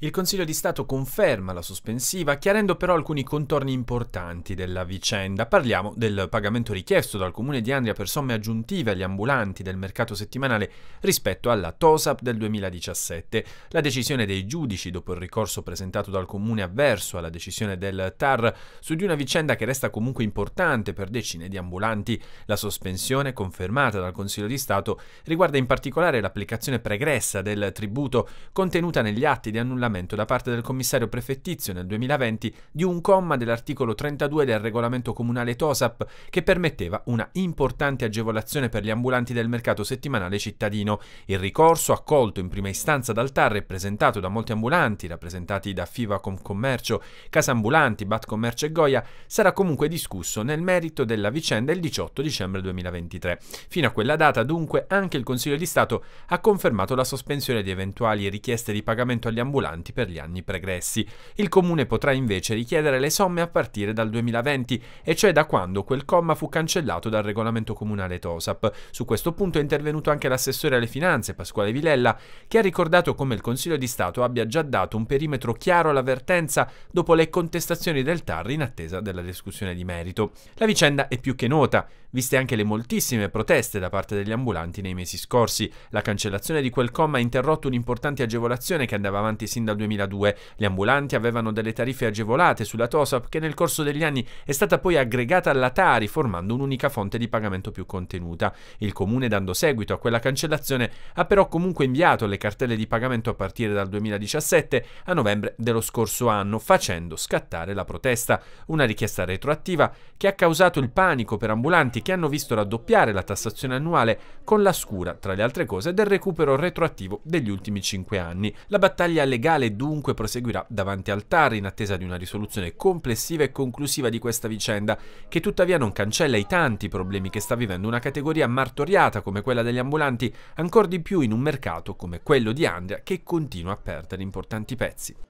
Il Consiglio di Stato conferma la sospensiva, chiarendo però alcuni contorni importanti della vicenda. Parliamo del pagamento richiesto dal Comune di Andria per somme aggiuntive agli ambulanti del mercato settimanale rispetto alla TOSAP del 2017. La decisione dei giudici, dopo il ricorso presentato dal Comune avverso alla decisione del TAR, su di una vicenda che resta comunque importante per decine di ambulanti. La sospensione, confermata dal Consiglio di Stato, riguarda in particolare l'applicazione pregressa del tributo contenuta negli atti di annullamento aggiornamento da parte del commissario prefettizio nel 2020 di un comma dell'articolo 32 del regolamento comunale TOSAP che permetteva una importante agevolazione per gli ambulanti del mercato settimanale cittadino. Il ricorso accolto in prima istanza dal TAR e presentato da molti ambulanti, rappresentati da FIVA Com Commercio, Casa Ambulanti, Bat Commercio e Goia, sarà comunque discusso nel merito della vicenda il 18 dicembre 2023. Fino a quella data, dunque, anche il Consiglio di Stato ha confermato la sospensione di eventuali richieste di pagamento agli ambulanti rilevanti per gli anni pregressi. Il Comune potrà invece richiedere le somme a partire dal 2020, e cioè da quando quel comma fu cancellato dal regolamento comunale TOSAP. Su questo punto è intervenuto anche l'assessore alle finanze, Pasquale Vilella, che ha ricordato come il Consiglio di Stato abbia già dato un perimetro chiaro all'avvertenza dopo le contestazioni del TAR in attesa della discussione di merito. La vicenda è più che nota viste anche le moltissime proteste da parte degli ambulanti nei mesi scorsi. La cancellazione di quel comma ha interrotto un'importante agevolazione che andava avanti sin dal 2002. Gli ambulanti avevano delle tariffe agevolate sulla TOSAP che nel corso degli anni è stata poi aggregata alla Tari formando un'unica fonte di pagamento più contenuta. Il comune dando seguito a quella cancellazione ha però comunque inviato le cartelle di pagamento a partire dal 2017 a novembre dello scorso anno facendo scattare la protesta, una richiesta retroattiva che ha causato il panico per ambulanti che hanno visto raddoppiare la tassazione annuale con la scura, tra le altre cose, del recupero retroattivo degli ultimi 5 anni. La battaglia legale dunque proseguirà davanti al TAR in attesa di una risoluzione complessiva e conclusiva di questa vicenda, che tuttavia non cancella i tanti problemi che sta vivendo una categoria martoriata come quella degli ambulanti, ancora di più in un mercato come quello di Andria che continua a perdere importanti pezzi.